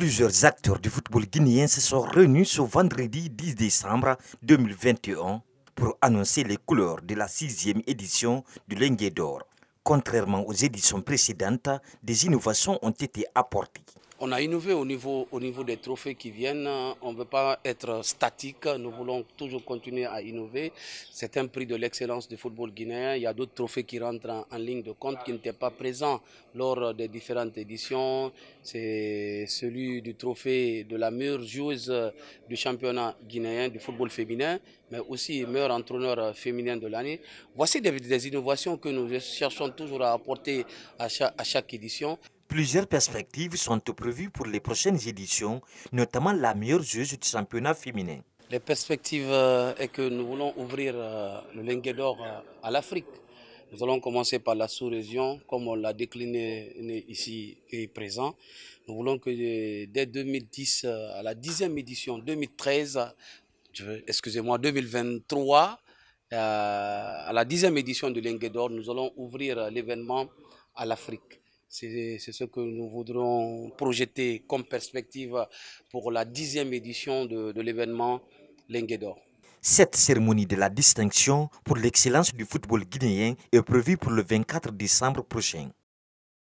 plusieurs acteurs du football guinéen se sont réunis ce vendredi 10 décembre 2021 pour annoncer les couleurs de la sixième édition du Lengue d'Or. Contrairement aux éditions précédentes, des innovations ont été apportées. On a innové au niveau, au niveau des trophées qui viennent. On ne veut pas être statique. Nous voulons toujours continuer à innover. C'est un prix de l'excellence du football guinéen. Il y a d'autres trophées qui rentrent en, ligne de compte qui n'étaient pas présents lors des différentes éditions. C'est celui du trophée de la meilleure joueuse du championnat guinéen du football féminin, mais aussi meilleur entraîneur féminin de l'année. Voici des, innovations que nous cherchons toujours à apporter à chaque édition. Plusieurs perspectives sont prévues pour les prochaines éditions, notamment la meilleure joueuse du championnat féminin. Les perspectives euh, est que nous voulons ouvrir euh, le Linguedor euh, à l'Afrique. Nous allons commencer par la sous-région, comme on l'a décliné ici et présent. Nous voulons que dès 2010, à la 10e édition, 2013, excusez-moi, 2023, à la 10 édition du Lingue nous allons ouvrir l'événement à l'Afrique. C'est ce que nous voudrons projeter comme perspective pour la dixième édition de, de l'événement Lenguedor. Cette cérémonie de la distinction pour l'excellence du football guinéen est prévue pour le 24 décembre prochain.